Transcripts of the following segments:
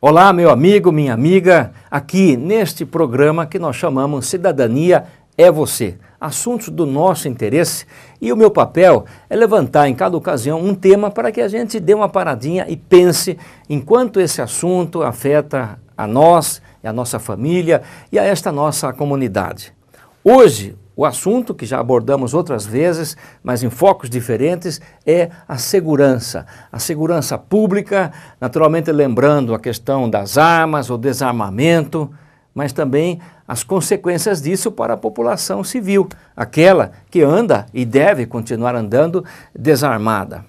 Olá, meu amigo, minha amiga, aqui neste programa que nós chamamos Cidadania é Você. Assuntos do nosso interesse e o meu papel é levantar em cada ocasião um tema para que a gente dê uma paradinha e pense enquanto esse assunto afeta a nós, a nossa família e a esta nossa comunidade. Hoje, o assunto, que já abordamos outras vezes, mas em focos diferentes, é a segurança. A segurança pública, naturalmente lembrando a questão das armas, o desarmamento, mas também as consequências disso para a população civil, aquela que anda e deve continuar andando desarmada.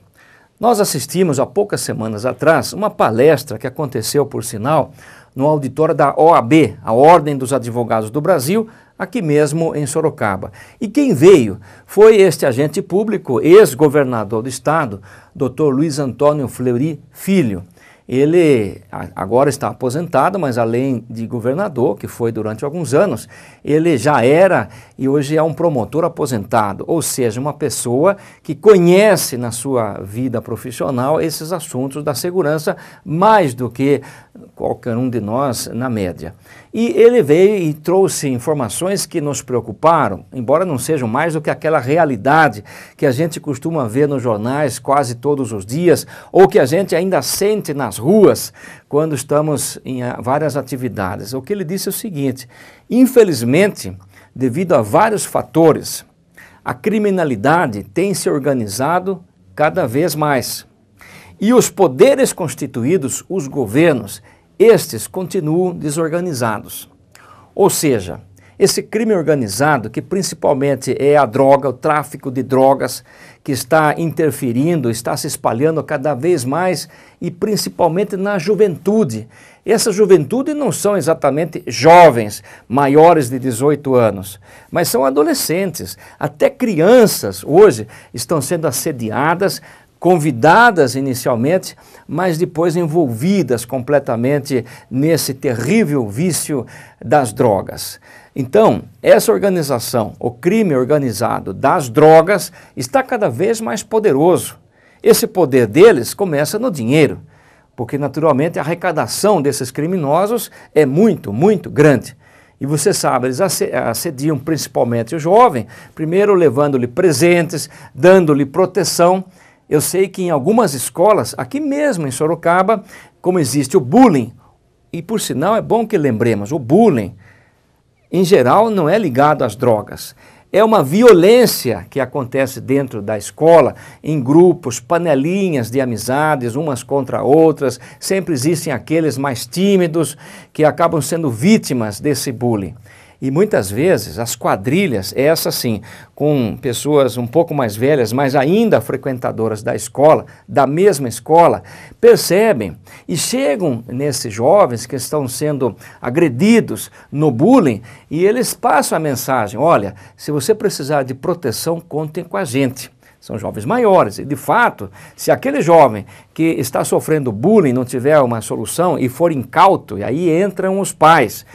Nós assistimos há poucas semanas atrás uma palestra que aconteceu, por sinal, no auditório da OAB, a Ordem dos Advogados do Brasil, aqui mesmo em Sorocaba. E quem veio foi este agente público, ex-governador do estado, Dr. Luiz Antônio Fleury Filho. Ele agora está aposentado, mas além de governador, que foi durante alguns anos, ele já era e hoje é um promotor aposentado, ou seja, uma pessoa que conhece na sua vida profissional esses assuntos da segurança mais do que qualquer um de nós na média. E ele veio e trouxe informações que nos preocuparam, embora não sejam mais do que aquela realidade que a gente costuma ver nos jornais quase todos os dias, ou que a gente ainda sente nas ruas quando estamos em eh, várias atividades. O que ele disse é o seguinte: infelizmente, devido a vários fatores, a criminalidade tem se organizado cada vez mais. E os poderes constituídos, os governos, estes continuam desorganizados. Ou seja, esse crime organizado, que principalmente é a droga, o tráfico de drogas, que está interferindo, está se espalhando cada vez mais e principalmente na juventude. Essa juventude não são exatamente jovens, maiores de 18 anos, mas são adolescentes. Até crianças hoje estão sendo assediadas convidadas inicialmente, mas depois envolvidas completamente nesse terrível vício das drogas. Então, essa organização, o crime organizado das drogas, está cada vez mais poderoso. Esse poder deles começa no dinheiro, porque naturalmente a arrecadação desses criminosos é muito, muito grande. E você sabe, eles assediam principalmente o jovem, primeiro levando-lhe presentes, dando-lhe proteção eu sei que em algumas escolas, aqui mesmo em Sorocaba, como existe o bullying, e por sinal é bom que lembremos, o bullying em geral não é ligado às drogas. É uma violência que acontece dentro da escola, em grupos, panelinhas de amizades, umas contra outras. Sempre existem aqueles mais tímidos que acabam sendo vítimas desse bullying. E muitas vezes as quadrilhas, essas sim, com pessoas um pouco mais velhas, mas ainda frequentadoras da escola, da mesma escola, percebem e chegam nesses jovens que estão sendo agredidos no bullying e eles passam a mensagem: olha, se você precisar de proteção, contem com a gente são jovens maiores. E, de fato, se aquele jovem que está sofrendo bullying não tiver uma solução e for incauto, e aí entram os pais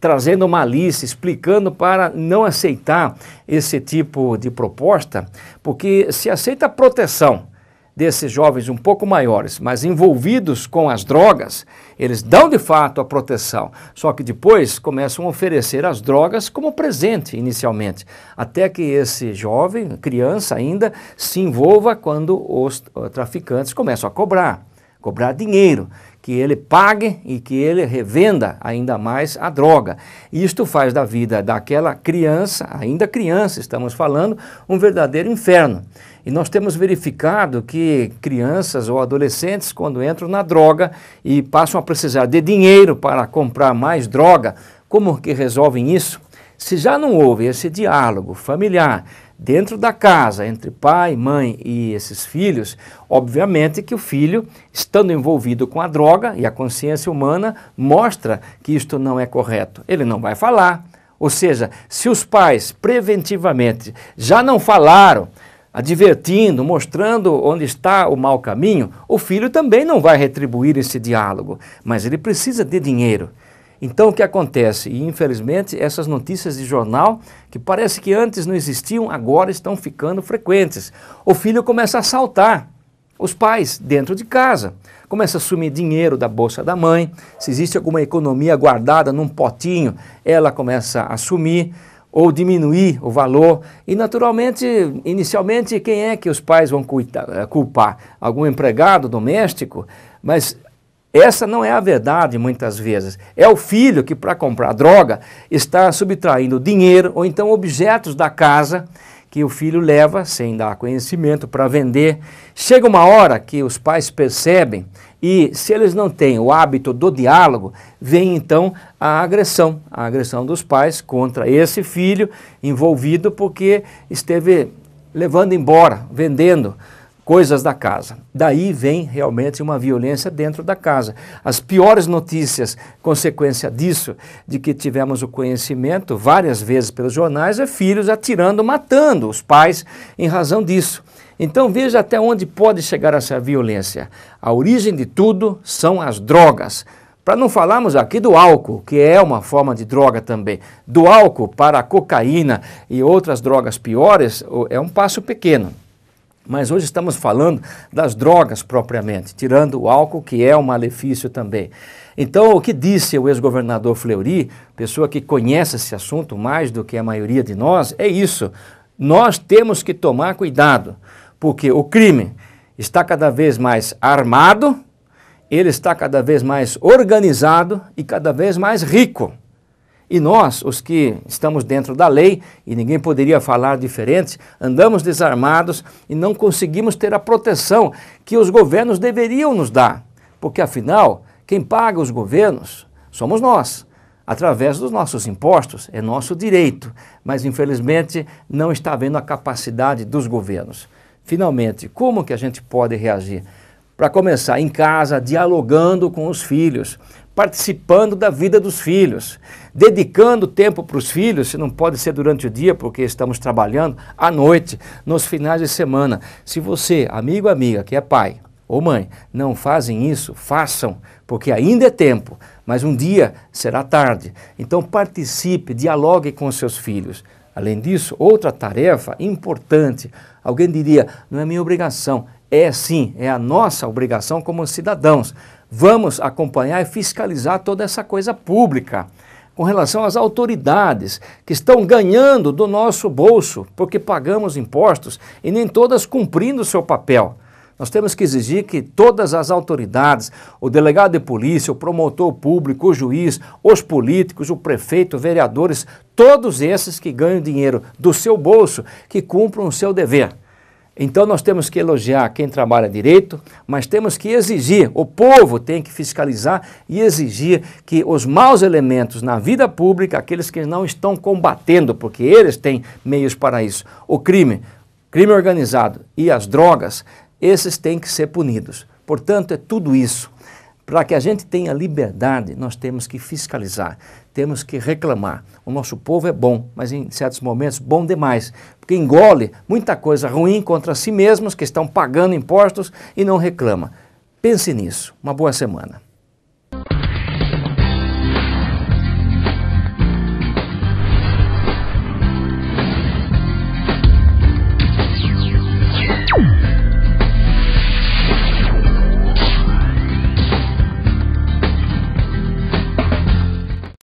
trazendo malícia, explicando para não aceitar esse tipo de proposta, porque se aceita a proteção desses jovens um pouco maiores, mas envolvidos com as drogas, eles dão de fato a proteção, só que depois começam a oferecer as drogas como presente inicialmente, até que esse jovem, criança ainda, se envolva quando os eh, traficantes começam a cobrar, cobrar dinheiro, que ele pague e que ele revenda ainda mais a droga. Isto faz da vida daquela criança, ainda criança estamos falando, um verdadeiro inferno. E nós temos verificado que crianças ou adolescentes, quando entram na droga e passam a precisar de dinheiro para comprar mais droga, como que resolvem isso? Se já não houve esse diálogo familiar dentro da casa entre pai, mãe e esses filhos, obviamente que o filho, estando envolvido com a droga e a consciência humana, mostra que isto não é correto. Ele não vai falar. Ou seja, se os pais preventivamente já não falaram, advertindo, mostrando onde está o mau caminho, o filho também não vai retribuir esse diálogo, mas ele precisa de dinheiro. Então o que acontece? E infelizmente essas notícias de jornal, que parece que antes não existiam, agora estão ficando frequentes. O filho começa a assaltar os pais dentro de casa, começa a sumir dinheiro da bolsa da mãe, se existe alguma economia guardada num potinho, ela começa a sumir ou diminuir o valor. E naturalmente, inicialmente, quem é que os pais vão culpar? Algum empregado doméstico? Mas essa não é a verdade muitas vezes. É o filho que, para comprar droga, está subtraindo dinheiro ou então objetos da casa que o filho leva sem dar conhecimento para vender. Chega uma hora que os pais percebem e, se eles não têm o hábito do diálogo, vem então a agressão, a agressão dos pais contra esse filho envolvido porque esteve levando embora, vendendo coisas da casa. Daí vem realmente uma violência dentro da casa. As piores notícias, consequência disso, de que tivemos o conhecimento várias vezes pelos jornais, é filhos atirando, matando os pais em razão disso. Então veja até onde pode chegar essa violência. A origem de tudo são as drogas. Para não falarmos aqui do álcool, que é uma forma de droga também. Do álcool para a cocaína e outras drogas piores é um passo pequeno. Mas hoje estamos falando das drogas propriamente, tirando o álcool, que é um malefício também. Então, o que disse o ex-governador Fleury, pessoa que conhece esse assunto mais do que a maioria de nós, é isso. Nós temos que tomar cuidado, porque o crime está cada vez mais armado, ele está cada vez mais organizado e cada vez mais rico. E nós, os que estamos dentro da lei, e ninguém poderia falar diferente, andamos desarmados e não conseguimos ter a proteção que os governos deveriam nos dar. Porque afinal, quem paga os governos somos nós, através dos nossos impostos, é nosso direito, mas infelizmente não está havendo a capacidade dos governos. Finalmente, como que a gente pode reagir? Para começar, em casa, dialogando com os filhos, participando da vida dos filhos, dedicando tempo para os filhos, se não pode ser durante o dia, porque estamos trabalhando, à noite, nos finais de semana. Se você, amigo ou amiga, que é pai ou mãe, não fazem isso, façam, porque ainda é tempo, mas um dia será tarde. Então participe, dialogue com seus filhos. Além disso, outra tarefa importante, alguém diria, não é minha obrigação, é sim, é a nossa obrigação como cidadãos Vamos acompanhar e fiscalizar toda essa coisa pública com relação às autoridades que estão ganhando do nosso bolso, porque pagamos impostos e nem todas cumprindo o seu papel. Nós temos que exigir que todas as autoridades, o delegado de polícia, o promotor público, o juiz, os políticos, o prefeito, vereadores, todos esses que ganham dinheiro do seu bolso, que cumpram o seu dever. Então nós temos que elogiar quem trabalha direito, mas temos que exigir, o povo tem que fiscalizar e exigir que os maus elementos na vida pública, aqueles que não estão combatendo, porque eles têm meios para isso, o crime, crime organizado e as drogas, esses têm que ser punidos. Portanto, é tudo isso. Para que a gente tenha liberdade, nós temos que fiscalizar, temos que reclamar. O nosso povo é bom, mas em certos momentos bom demais, porque engole muita coisa ruim contra si mesmos que estão pagando impostos e não reclama. Pense nisso. Uma boa semana.